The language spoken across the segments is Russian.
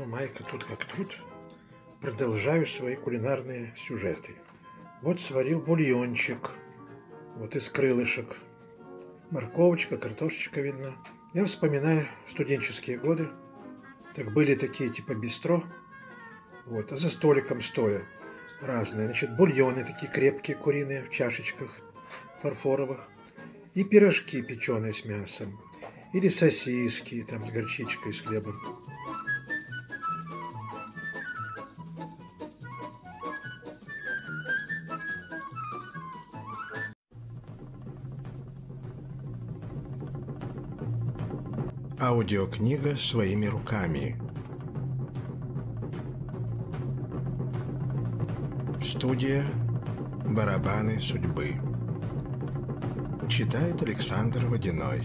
ну, майка тут как тут, продолжаю свои кулинарные сюжеты. Вот сварил бульончик, вот из крылышек. Морковочка, картошечка видно. Я вспоминаю студенческие годы. Так были такие типа бистро, вот, а за столиком стоя разные. Значит, бульоны такие крепкие, куриные, в чашечках фарфоровых. И пирожки, печеные с мясом. Или сосиски, там, с горчичкой, с хлебом. Аудиокнига своими руками. Студия «Барабаны судьбы». Читает Александр Водяной.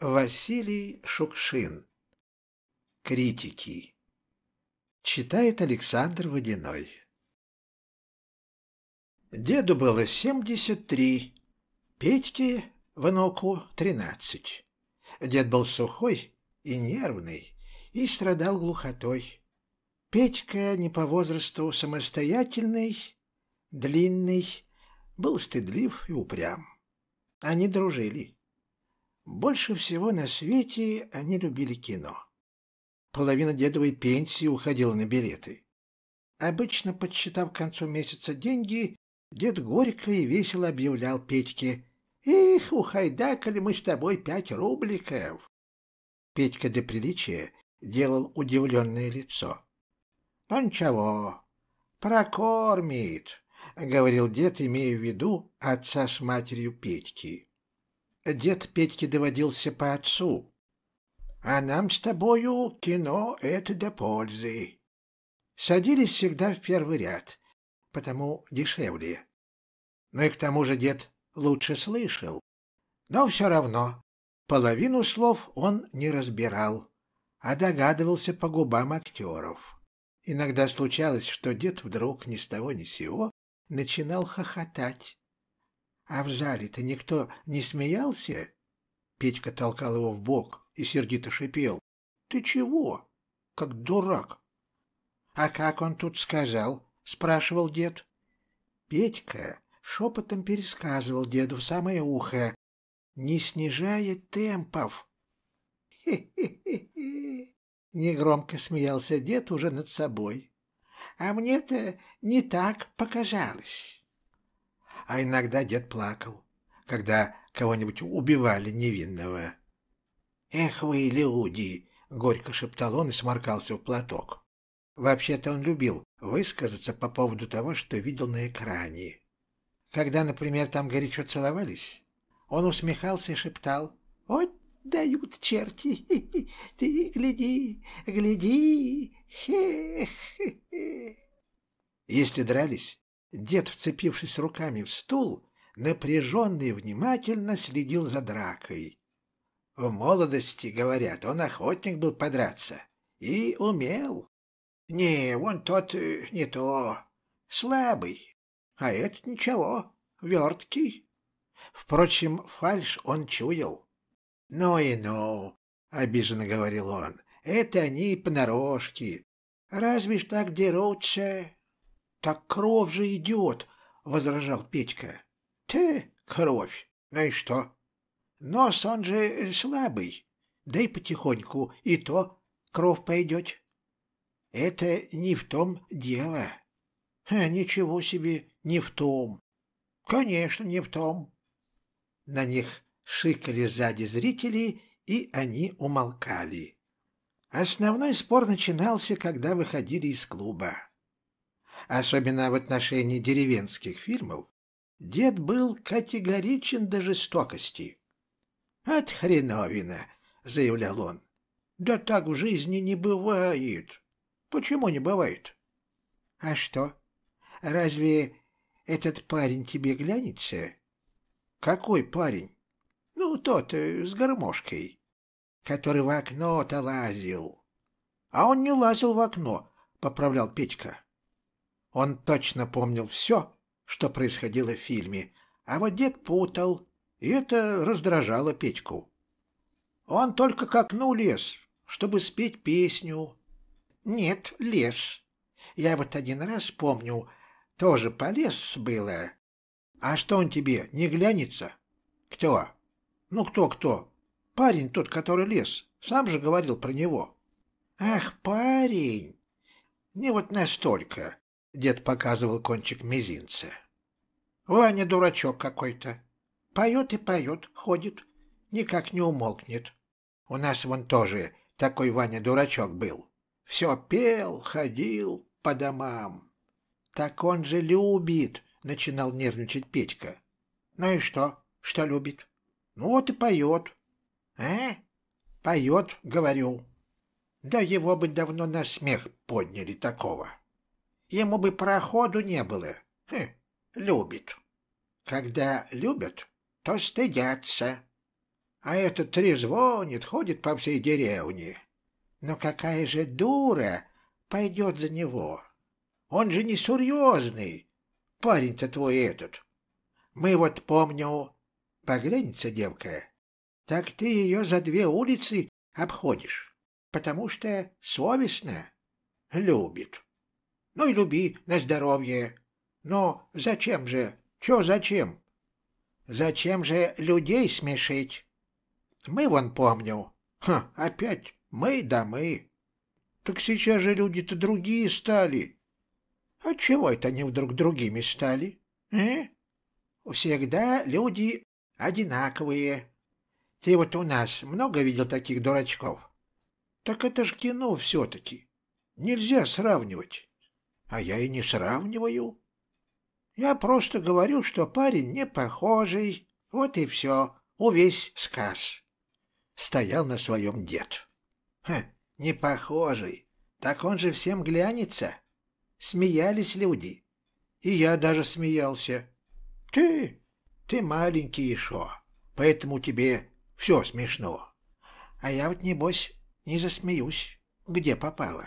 Василий Шукшин. Критики. Читает Александр Водяной. Деду было 73, Петьке, внуку, 13. Дед был сухой и нервный, и страдал глухотой. Петька не по возрасту самостоятельный, длинный, был стыдлив и упрям. Они дружили. Больше всего на свете они любили кино. Половина дедовой пенсии уходила на билеты. Обычно, подсчитав к концу месяца деньги, дед горько и весело объявлял Петьке «Их, ухайдакали мы с тобой пять рубликов!» Петька до приличия делал удивленное лицо. «Ну ничего, прокормит», — говорил дед, имея в виду отца с матерью Петьки. Дед Петьке доводился по отцу, а нам с тобою кино — это до пользы. Садились всегда в первый ряд, потому дешевле. Ну и к тому же дед лучше слышал. Но все равно половину слов он не разбирал, а догадывался по губам актеров. Иногда случалось, что дед вдруг ни с того ни сего начинал хохотать. «А в зале-то никто не смеялся?» Петька толкал его в бок — и сердито шипел. «Ты чего? Как дурак!» «А как он тут сказал?» — спрашивал дед. Петька шепотом пересказывал деду в самое ухо, не снижая темпов. «Хе-хе-хе-хе!» хе негромко смеялся дед уже над собой. «А мне-то не так показалось!» А иногда дед плакал, когда кого-нибудь убивали невинного. «Эх вы, люди!» — горько шептал он и сморкался в платок. Вообще-то он любил высказаться по поводу того, что видел на экране. Когда, например, там горячо целовались, он усмехался и шептал «Ой, дают черти! Хе Ты гляди, гляди! Хе -хе -хе. Если дрались, дед, вцепившись руками в стул, напряженно и внимательно следил за дракой. В молодости, говорят, он охотник был подраться. И умел. Не, он тот э, не то. Слабый. А этот ничего. Верткий. Впрочем, фальш он чуял. «Ну и ну», — обиженно говорил он, — «это они понарошки. Разве ж так дерутся?» «Так кровь же идет», — возражал Петька. «Ты кровь. Ну и что? Нос он же э, слабый, да и потихоньку и то кровь пойдет. Это не в том дело. Ха, ничего себе, не в том. Конечно, не в том. На них шикали сзади зрители, и они умолкали. Основной спор начинался, когда выходили из клуба. Особенно в отношении деревенских фильмов, дед был категоричен до жестокости. «От хреновина!» — заявлял он. «Да так в жизни не бывает!» «Почему не бывает?» «А что? Разве этот парень тебе глянется?» «Какой парень?» «Ну, тот э, с гармошкой, который в окно-то лазил». «А он не лазил в окно», — поправлял Петька. Он точно помнил все, что происходило в фильме, а вот дед путал и это раздражало Петьку. Он только к окну лез, чтобы спеть песню. Нет, лез. Я вот один раз помню, тоже полез было. А что он тебе, не глянется? Кто? Ну, кто-кто? Парень тот, который лез, сам же говорил про него. Ах, парень! Не вот настолько, дед показывал кончик мизинца. Ваня дурачок какой-то. Поет и поет, ходит, никак не умолкнет. У нас вон тоже такой Ваня-дурачок был. Все пел, ходил по домам. Так он же любит, начинал нервничать Петька. Ну и что, что любит? Ну вот и поет. э? Поет, говорю. Да его бы давно на смех подняли такого. Ему бы проходу не было. Хе, любит. Когда любят, то стыдятся. А этот трезвонит, ходит по всей деревне. Но какая же дура пойдет за него? Он же не серьезный, парень-то твой этот. Мы вот помню, поглянется девка, так ты ее за две улицы обходишь, потому что совестно любит. Ну и люби на здоровье. Но зачем же? Чё зачем? Зачем же людей смешить? Мы вон помню. Ха, опять мы да мы. Так сейчас же люди-то другие стали. А чего это они вдруг другими стали? Э? Всегда люди одинаковые. Ты вот у нас много видел таких дурачков? Так это ж кино все-таки. Нельзя сравнивать. А я и не сравниваю. Я просто говорю, что парень не похожий. Вот и все. Увесь сказ. Стоял на своем дед. Ха, не похожий. Так он же всем глянется. Смеялись люди. И я даже смеялся. Ты, ты маленький еще, поэтому тебе все смешно. А я вот, небось, не засмеюсь, где попало.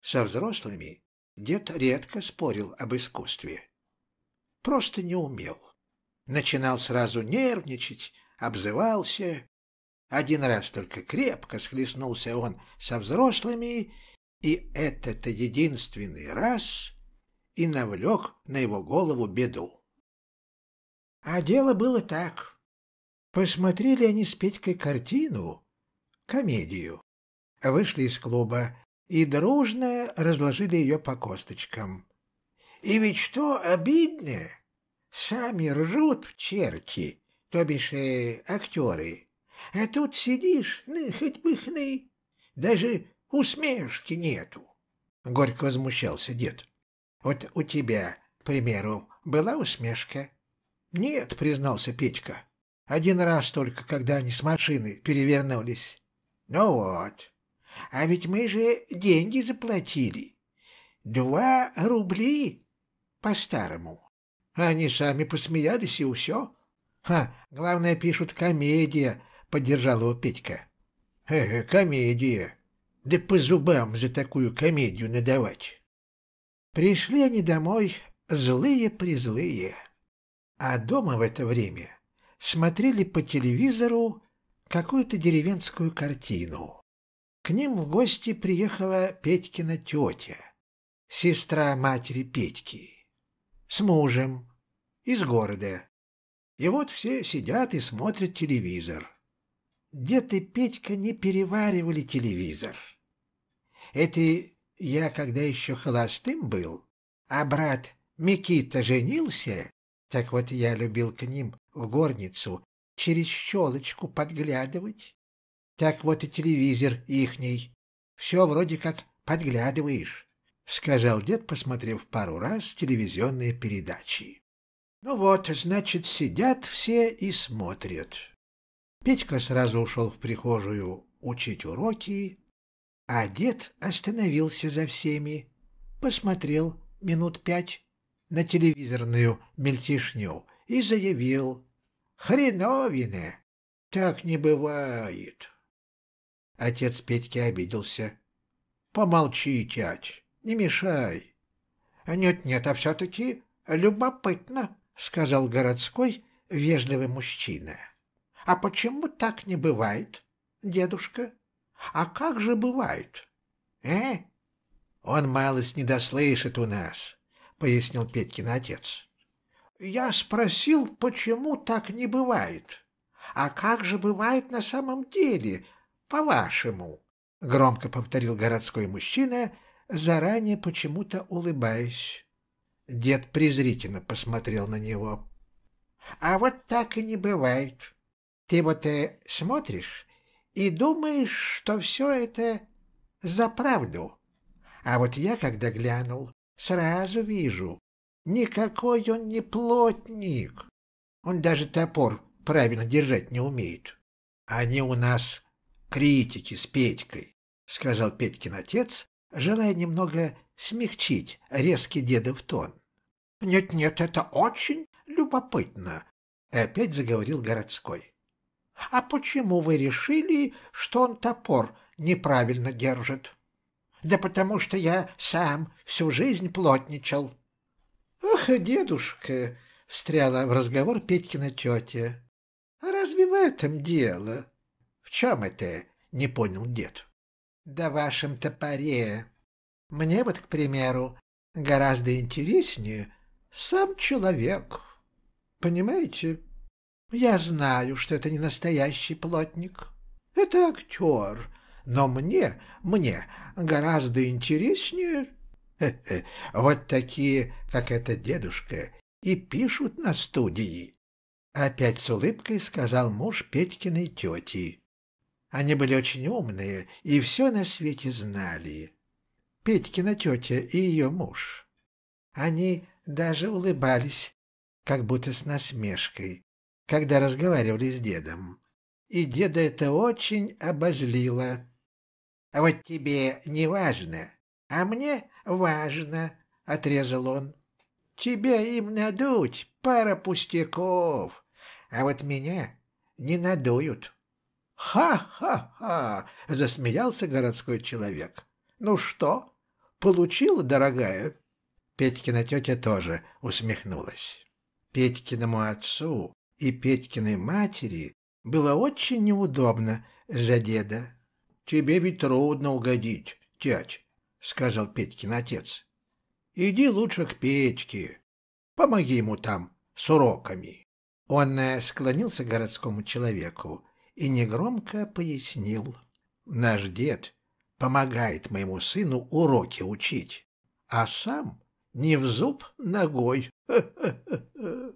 Со взрослыми дед редко спорил об искусстве просто не умел. Начинал сразу нервничать, обзывался. Один раз только крепко схлестнулся он со взрослыми, и этот единственный раз и навлек на его голову беду. А дело было так. Посмотрели они с Петькой картину, комедию, вышли из клуба и дружно разложили ее по косточкам. И ведь что обидно, сами ржут черти, то бишь э, актеры. А тут сидишь, ну, хоть бы даже усмешки нету. Горько возмущался дед. Вот у тебя, к примеру, была усмешка? Нет, признался Петька. Один раз только, когда они с машины перевернулись. Ну вот. А ведь мы же деньги заплатили. Два рубли по-старому. они сами посмеялись и усё. Ха, главное, пишут комедия, поддержал его Петька. Э, э, комедия. Да по зубам за такую комедию надавать. Пришли они домой злые-призлые. А дома в это время смотрели по телевизору какую-то деревенскую картину. К ним в гости приехала Петькина тетя, сестра матери Петьки с мужем из города. И вот все сидят и смотрят телевизор. Дед и Петька не переваривали телевизор. Это я, когда еще холостым был, а брат Микита женился, так вот я любил к ним в горницу через щелочку подглядывать. Так вот и телевизор ихний. Все вроде как подглядываешь. — сказал дед, посмотрев пару раз телевизионные передачи. «Ну вот, значит, сидят все и смотрят». Петька сразу ушел в прихожую учить уроки, а дед остановился за всеми, посмотрел минут пять на телевизорную мельтешню и заявил «Хреновина! Так не бывает!» Отец Петьки обиделся. «Помолчи, тять!» не мешай». «Нет-нет, а все-таки любопытно», — сказал городской вежливый мужчина. «А почему так не бывает, дедушка? А как же бывает? Э?» «Он малость не дослышит у нас», — пояснил Петькин отец. «Я спросил, почему так не бывает. А как же бывает на самом деле, по-вашему?» — громко повторил городской мужчина заранее почему-то улыбаюсь. Дед презрительно посмотрел на него. А вот так и не бывает. Ты вот и э, смотришь и думаешь, что все это за правду. А вот я, когда глянул, сразу вижу, никакой он не плотник. Он даже топор правильно держать не умеет. Они у нас критики с Петькой, — сказал Петькин отец желая немного смягчить резкий дедов тон. «Нет-нет, это очень любопытно», — опять заговорил городской. «А почему вы решили, что он топор неправильно держит?» «Да потому что я сам всю жизнь плотничал». «Ох, дедушка!» — встряла в разговор Петькина тетя. «А разве в этом дело?» «В чем это?» — не понял дед да вашем топоре. Мне вот, к примеру, гораздо интереснее сам человек. Понимаете? Я знаю, что это не настоящий плотник. Это актер. Но мне, мне гораздо интереснее... вот такие, как этот дедушка, и пишут на студии. Опять с улыбкой сказал муж Петькиной тети. Они были очень умные и все на свете знали. Петькина тетя и ее муж. Они даже улыбались, как будто с насмешкой, когда разговаривали с дедом. И деда это очень обозлило. А «Вот тебе не важно, а мне важно», — отрезал он. «Тебя им надуть пара пустяков, а вот меня не надуют». «Ха-ха-ха!» — засмеялся городской человек. «Ну что, получила, дорогая?» Петькина тетя тоже усмехнулась. Петькиному отцу и Петькиной матери было очень неудобно за деда. «Тебе ведь трудно угодить, тять», — сказал Петькин отец. «Иди лучше к Петьке, помоги ему там с уроками». Он склонился к городскому человеку, и негромко пояснил. «Наш дед помогает моему сыну уроки учить, а сам не в зуб ногой. Ха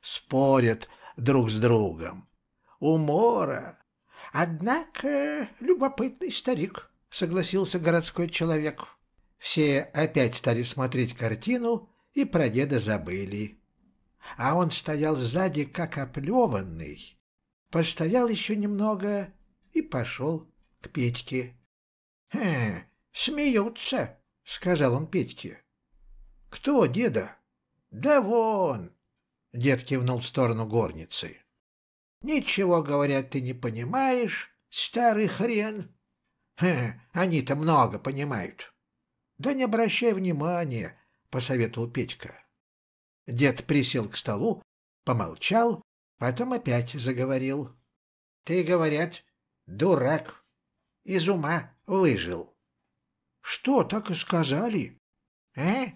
Спорят друг с другом. Умора. Однако любопытный старик, — согласился городской человек. Все опять стали смотреть картину и про деда забыли. А он стоял сзади, как оплеванный, постоял еще немного и пошел к Петьке. «Хм, смеются», — сказал он Петьке. «Кто, деда?» «Да вон!» — дед кивнул в сторону горницы. «Ничего, говорят, ты не понимаешь, старый хрен. Хм, они-то много понимают». «Да не обращай внимания», — посоветовал Петька. Дед присел к столу, помолчал Потом опять заговорил. «Ты, говорят, дурак, из ума выжил». «Что, так и сказали?» «Э?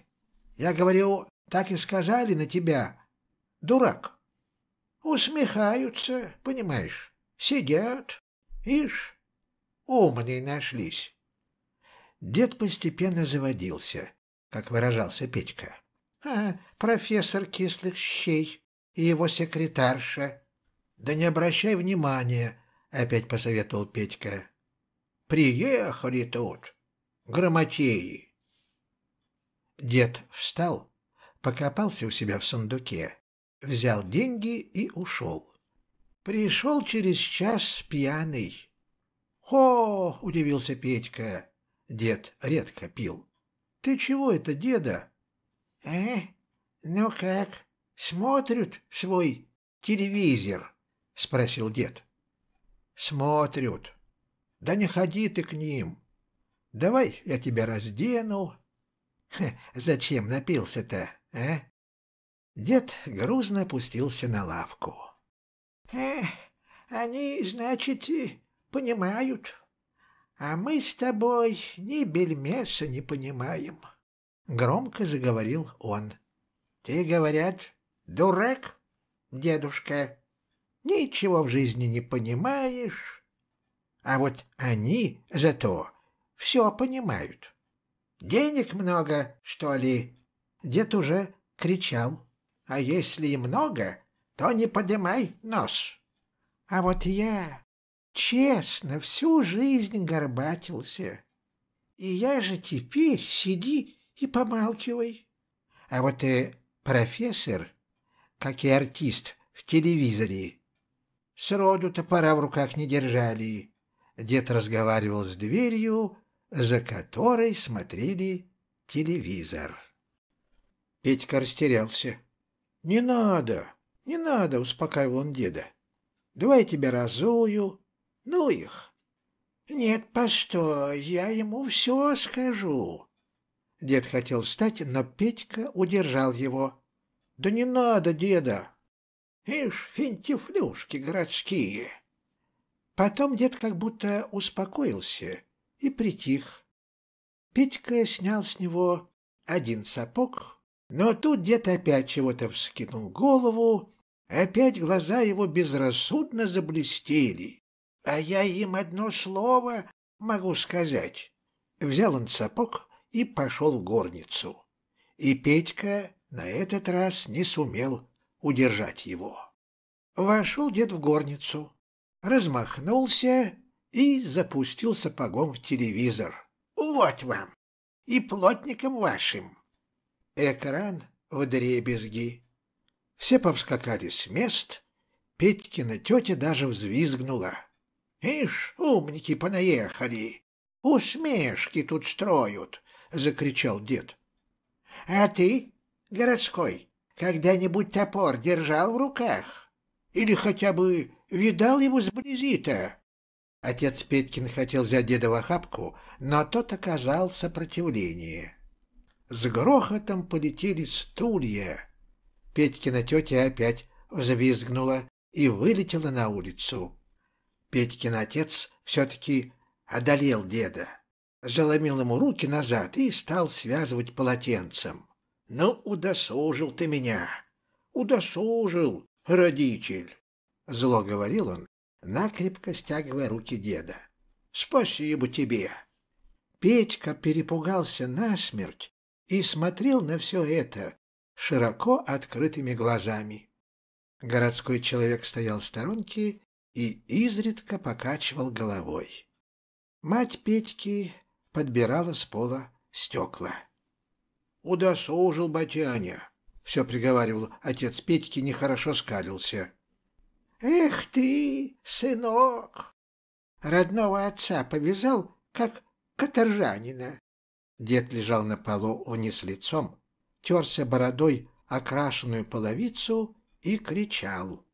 Я говорю, так и сказали на тебя, дурак». Усмехаются, понимаешь, сидят. Ишь, умные нашлись. Дед постепенно заводился, как выражался Петька. А, профессор кислых щей и его секретарша». «Да не обращай внимания», — опять посоветовал Петька. «Приехали тут, грамотеи». Дед встал, покопался у себя в сундуке, взял деньги и ушел. Пришел через час пьяный. Хо, удивился Петька. Дед редко пил. «Ты чего это, деда?» «Э? Ну как?» «Смотрят свой телевизор?» — спросил дед. «Смотрят. Да не ходи ты к ним. Давай я тебя раздену». Хе, «Зачем напился-то, а?» Дед грузно опустился на лавку. «Эх, они, значит, понимают, а мы с тобой ни бельмеса не понимаем», — громко заговорил он. «Ты, говорят, Дурак, дедушка, ничего в жизни не понимаешь. А вот они зато все понимают. Денег много, что ли? Дед уже кричал. А если и много, то не поднимай нос. А вот я честно всю жизнь горбатился. И я же теперь сиди и помалкивай. А вот и э, профессор как и артист в телевизоре. Сроду топора в руках не держали. Дед разговаривал с дверью, за которой смотрели телевизор. Петька растерялся. «Не надо, не надо», — успокаивал он деда. «Давай я тебя разую, ну их». «Нет, постой, я ему все скажу». Дед хотел встать, но Петька удержал его. «Да не надо, деда!» «Ишь, финтифлюшки городские!» Потом дед как будто успокоился и притих. Петька снял с него один сапог, но тут дед опять чего-то вскинул голову, опять глаза его безрассудно заблестели. «А я им одно слово могу сказать!» Взял он сапог и пошел в горницу. И Петька на этот раз не сумел удержать его. Вошел дед в горницу, размахнулся и запустил сапогом в телевизор. «Вот вам! И плотником вашим!» Экран в дребезги. Все повскакали с мест, Петькина тетя даже взвизгнула. «Ишь, умники понаехали! Усмешки тут строят!» — закричал дед. «А ты городской, когда-нибудь топор держал в руках? Или хотя бы видал его сблизи-то?» Отец Петькин хотел взять деда в охапку, но тот оказал сопротивление. С грохотом полетели стулья. Петькина тетя опять взвизгнула и вылетела на улицу. Петькин отец все-таки одолел деда, заломил ему руки назад и стал связывать полотенцем. «Ну, удосужил ты меня! Удосужил, родитель!» Зло говорил он, накрепко стягивая руки деда. «Спасибо тебе!» Петька перепугался насмерть и смотрел на все это широко открытыми глазами. Городской человек стоял в сторонке и изредка покачивал головой. Мать Петьки подбирала с пола стекла удосужил Батяня. Все приговаривал отец Петьки, нехорошо скалился. Эх ты, сынок! Родного отца повязал, как каторжанина. Дед лежал на полу вниз лицом, терся бородой окрашенную половицу и кричал.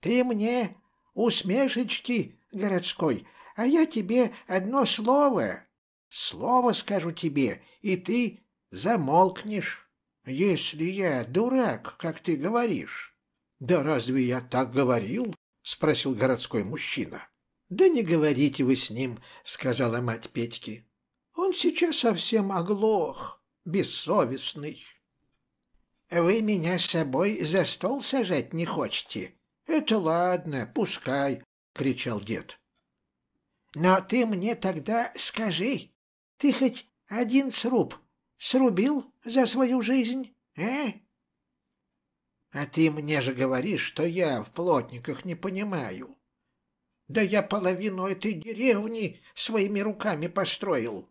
«Ты мне усмешечки городской, а я тебе одно слово. Слово скажу тебе, и ты замолкнешь, если я дурак, как ты говоришь. Да разве я так говорил? спросил городской мужчина. Да не говорите вы с ним, сказала мать Петьки. Он сейчас совсем оглох, бессовестный. Вы меня с собой за стол сажать не хочете? Это ладно, пускай, кричал дед. Но ты мне тогда скажи, ты хоть один сруб срубил за свою жизнь, э? А ты мне же говоришь, что я в плотниках не понимаю. Да я половину этой деревни своими руками построил.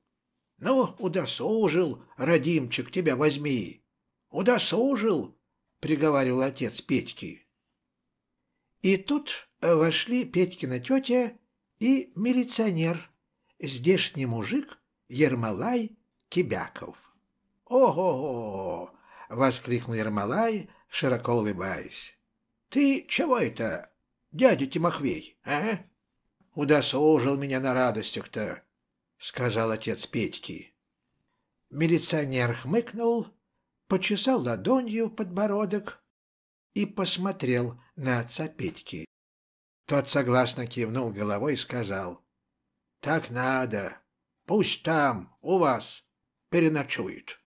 Ну, удосужил, родимчик, тебя возьми. Удосужил, приговаривал отец Петьки. И тут вошли Петькина тетя и милиционер, здешний мужик Ермолай Кибяков. «Ого!» — воскликнул Ермолай, широко улыбаясь. «Ты чего это, дядя Тимохвей, а? Удосужил меня на радостях-то!» — сказал отец Петьки. Милиционер хмыкнул, почесал ладонью подбородок и посмотрел на отца Петьки. Тот согласно кивнул головой и сказал, «Так надо, пусть там, у вас, переночуют.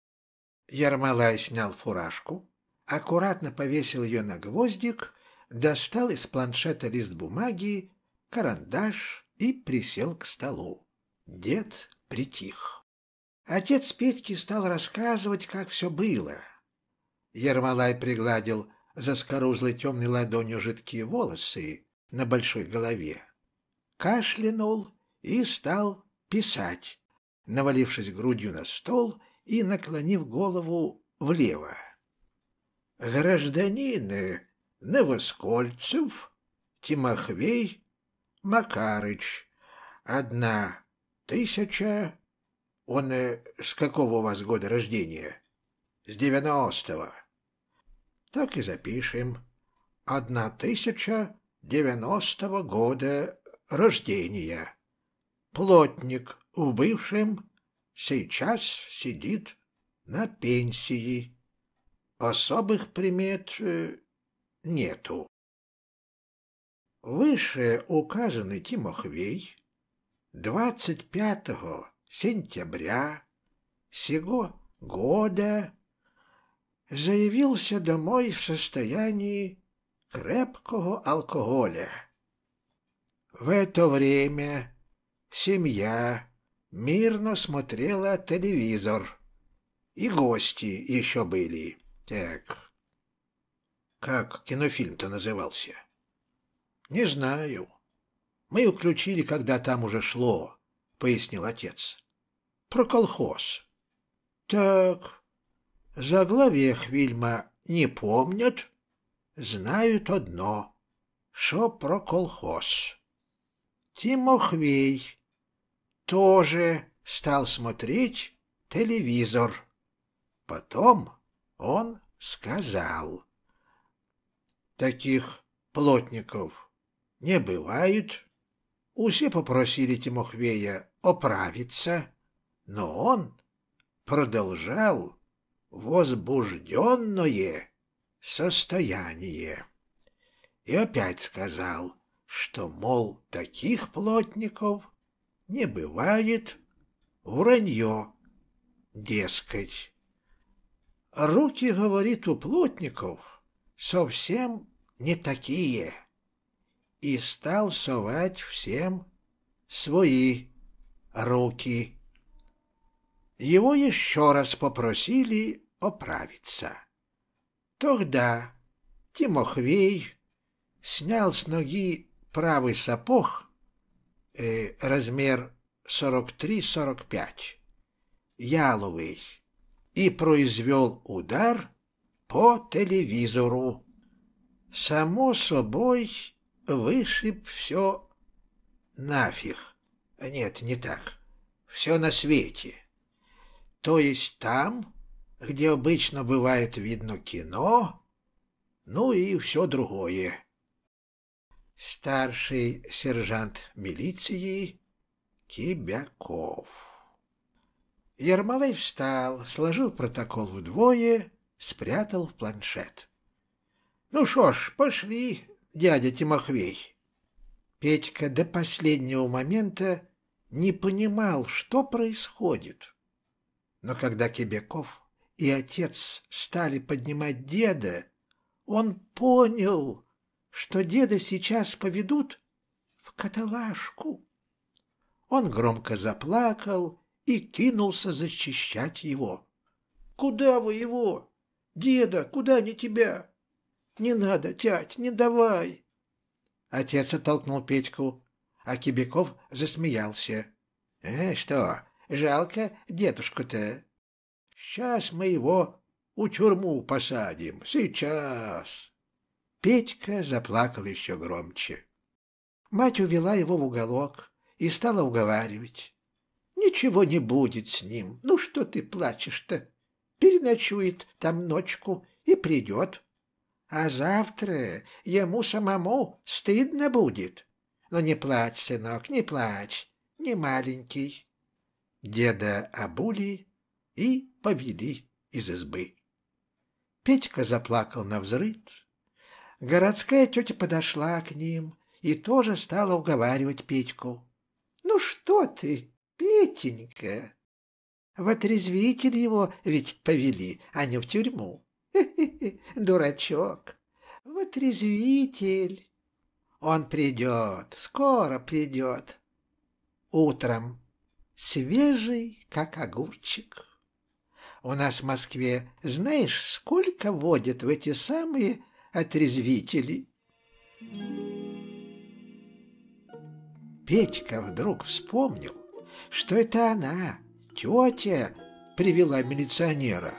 Ермолай снял фуражку, аккуратно повесил ее на гвоздик, достал из планшета лист бумаги, карандаш и присел к столу. Дед притих. Отец Петьки стал рассказывать, как все было. Ермолай пригладил заскорузлой темной ладонью жидкие волосы на большой голове, кашлянул и стал писать, навалившись грудью на стол и наклонив голову влево. «Гражданины Новоскольцев, Тимохвей, Макарыч, одна тысяча...» «Он э, с какого у вас года рождения?» «С девяностого». «Так и запишем. Одна тысяча девяностого года рождения. Плотник в бывшем сейчас сидит на пенсии. Особых примет э, нету. Выше указанный Тимохвей 25 сентября сего года заявился домой в состоянии крепкого алкоголя. В это время семья мирно смотрела телевизор. И гости еще были. Так, как кинофильм-то назывался? Не знаю. Мы уключили, когда там уже шло, пояснил отец. Про колхоз. Так, заглавие фильма не помнят, знают одно, что про колхоз. Тимохвей тоже стал смотреть телевизор. Потом он сказал, «Таких плотников не бывает». Усе попросили Тимохвея оправиться, но он продолжал возбужденное состояние. И опять сказал, что, мол, таких плотников не бывает, вранье, дескать. Руки, говорит, у плотников совсем не такие. И стал совать всем свои руки. Его еще раз попросили оправиться. Тогда Тимохвей снял с ноги правый сапог е, э, размер 43-45, яловый, и произвел удар по телевизору. Само собой, вышиб все нафиг. Нет, не так. Все на свете. То есть там, где обычно бывает видно кино, ну и все другое старший сержант милиции Кибяков. Ермолай встал, сложил протокол вдвое, спрятал в планшет. «Ну шо ж, пошли, дядя Тимохвей». Петька до последнего момента не понимал, что происходит. Но когда Кибяков и отец стали поднимать деда, он понял, что деда сейчас поведут в каталажку. Он громко заплакал и кинулся защищать его. «Куда вы его? Деда, куда не тебя? Не надо, тять, не давай!» Отец оттолкнул Петьку, а Кибяков засмеялся. «Э, что, жалко дедушку-то? Сейчас мы его у тюрьму посадим, сейчас!» Петька заплакал еще громче. Мать увела его в уголок и стала уговаривать. «Ничего не будет с ним. Ну что ты плачешь-то? Переночует там ночку и придет. А завтра ему самому стыдно будет. Но не плачь, сынок, не плачь, не маленький». Деда обули и повели из избы. Петька заплакал на взрыд, Городская тетя подошла к ним и тоже стала уговаривать Петьку. «Ну что ты, Петенька? В отрезвитель его ведь повели, а не в тюрьму. Хе-хе-хе, дурачок, в отрезвитель. Он придет, скоро придет. Утром свежий, как огурчик. У нас в Москве знаешь, сколько водят в эти самые отрезвители. Петька вдруг вспомнил, что это она, тетя, привела милиционера.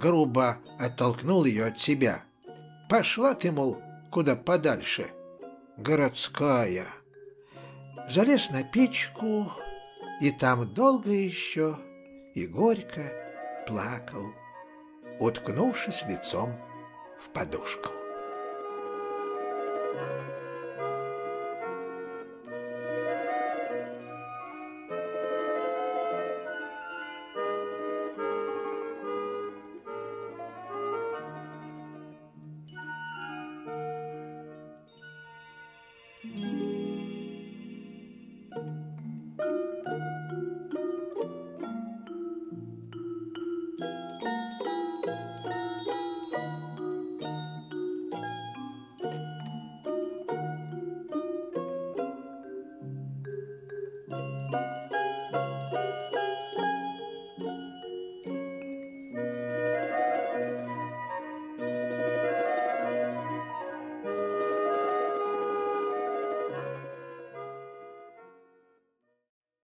Грубо оттолкнул ее от себя. Пошла ты, мол, куда подальше. Городская. Залез на печку, и там долго еще и горько плакал, уткнувшись лицом в подушку.